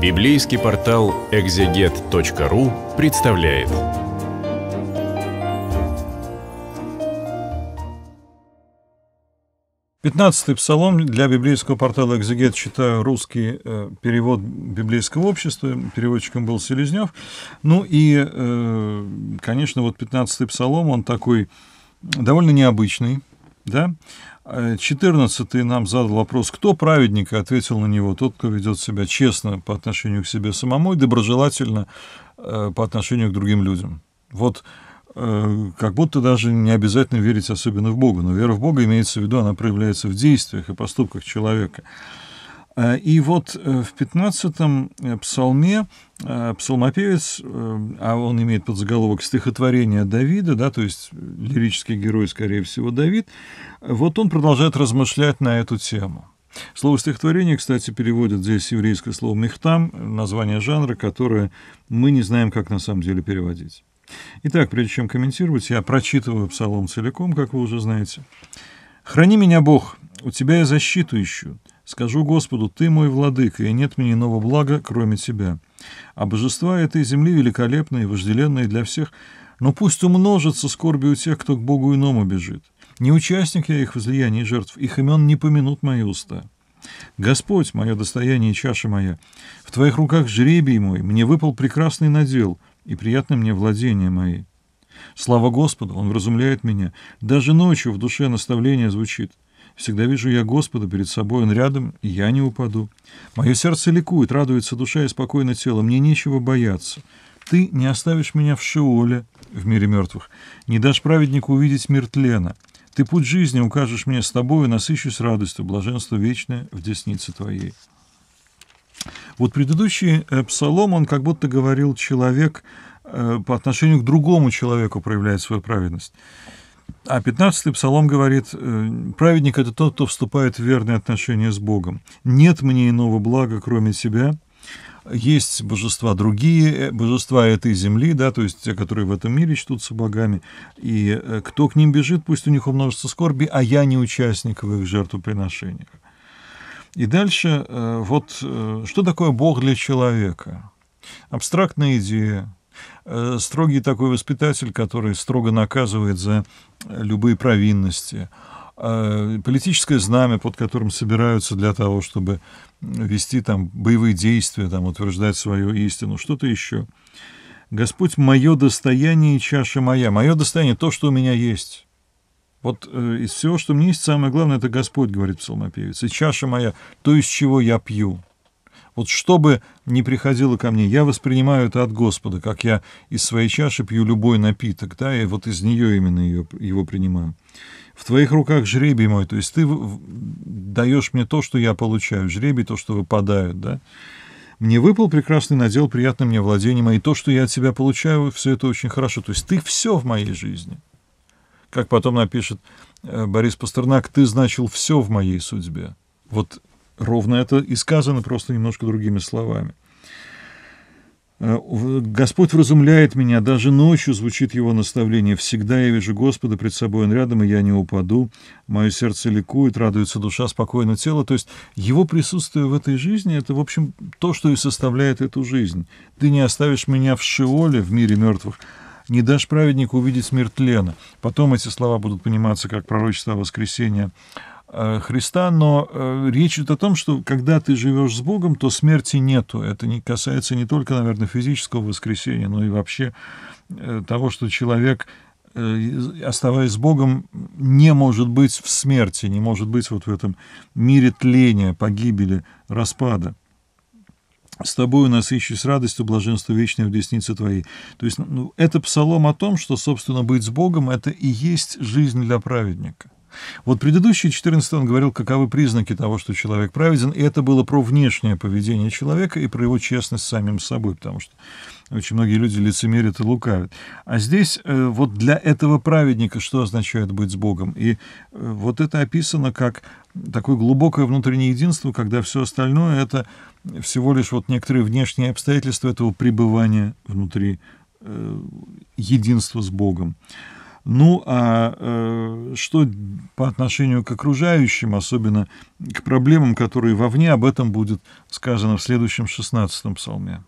Библейский портал экзегет.ру представляет. Пятнадцатый псалом для библейского портала «Экзегет» читаю русский э, перевод библейского общества, переводчиком был Селезнев. Ну и, э, конечно, вот пятнадцатый псалом, он такой довольно необычный, да, 14 нам задал вопрос, кто праведник, и ответил на него тот, кто ведет себя честно по отношению к себе самому и доброжелательно э, по отношению к другим людям. Вот э, как будто даже не обязательно верить особенно в Бога, но вера в Бога имеется в виду, она проявляется в действиях и поступках человека. Э, и вот э, в 15-м э, псалме псалмопевец, а он имеет подзаголовок стихотворение Давида, да, то есть лирический герой, скорее всего, Давид, вот он продолжает размышлять на эту тему. Слово стихотворение, кстати, переводят здесь еврейское слово «мехтам», название жанра, которое мы не знаем, как на самом деле переводить. Итак, прежде чем комментировать, я прочитываю псалом целиком, как вы уже знаете. «Храни меня, Бог, у Тебя я защиту ищу. Скажу Господу, Ты мой владыка, и нет мне иного блага, кроме Тебя. А божества этой земли великолепные, вожделенные для всех, но пусть умножится скорби у тех, кто к Богу иному бежит. Не участник я их возлияний и жертв, их имен не помянут мои уста. Господь, мое достояние и чаша моя, в Твоих руках жребий мой, мне выпал прекрасный надел и приятны мне владения мои. Слава Господу, Он вразумляет меня, даже ночью в душе наставление звучит — Всегда вижу я Господа перед собой, Он рядом, и я не упаду. Мое сердце ликует, радуется душа и спокойно тело, мне нечего бояться. Ты не оставишь меня в Шеоле, в мире мертвых, не дашь праведнику увидеть мир тлена. Ты путь жизни укажешь мне с тобой, и насыщусь радостью, блаженство вечное в деснице твоей». Вот предыдущий э, псалом, он как будто говорил, человек э, по отношению к другому человеку проявляет свою праведность. А 15-й псалом говорит, э, «Праведник — это тот, кто вступает в верные отношения с Богом. Нет мне иного блага, кроме себя. есть божества другие, э, божества этой земли, да, то есть те, которые в этом мире чтутся богами, и э, кто к ним бежит, пусть у них умножится скорби, а я не участник в их жертвоприношениях. И дальше, вот что такое Бог для человека? Абстрактная идея, Э, строгий такой воспитатель, который строго наказывает за любые провинности, э, политическое знамя, под которым собираются для того, чтобы вести там боевые действия, там, утверждать свою истину, что-то еще. Господь, мое достояние и чаша моя. Мое достояние — то, что у меня есть. Вот э, из всего, что мне есть, самое главное — это Господь, говорит псалмопевец, и чаша моя — то, из чего я пью. Вот что бы ни приходило ко мне, я воспринимаю это от Господа, как я из своей чаши пью любой напиток, да, и вот из нее именно ее, его принимаю. В твоих руках жребий мой, то есть ты даешь мне то, что я получаю, жребий, то, что выпадает, да. Мне выпал прекрасный надел, приятно мне владение мое, то, что я от тебя получаю, все это очень хорошо. То есть ты все в моей жизни. Как потом напишет э, Борис Пастернак, ты значил все в моей судьбе. Вот ровно это и сказано просто немножко другими словами. Э, «Господь вразумляет меня, даже ночью звучит его наставление. Всегда я вижу Господа, пред собой он рядом, и я не упаду. Мое сердце ликует, радуется душа, спокойно тело». То есть его присутствие в этой жизни — это, в общем, то, что и составляет эту жизнь. «Ты не оставишь меня в Шиоле, в мире мертвых, не дашь праведнику увидеть смерть Лена». Потом эти слова будут пониматься как пророчество воскресения Э, Христа, но э, речь идет о том, что когда ты живешь с Богом, то смерти нету. Это не касается не только, наверное, физического воскресения, но и вообще э, того, что человек, оставаясь с Богом, не может быть в смерти, не может быть вот в этом мире тления, погибели, распада с тобою насыщусь радостью, блаженство вечное в деснице твоей. То есть ну, это псалом о том, что, собственно, быть с Богом – это и есть жизнь для праведника. Вот предыдущий 14 он говорил, каковы признаки того, что человек праведен, и это было про внешнее поведение человека и про его честность с самим собой, потому что очень многие люди лицемерят и лукавят. А здесь э, вот для этого праведника что означает быть с Богом? И э, вот это описано как такое глубокое внутреннее единство, когда все остальное — это всего лишь вот некоторые внешние обстоятельства этого пребывания внутри э, единства с Богом. Ну а э, что по отношению к окружающим, особенно к проблемам, которые вовне, об этом будет сказано в следующем 16-м псалме.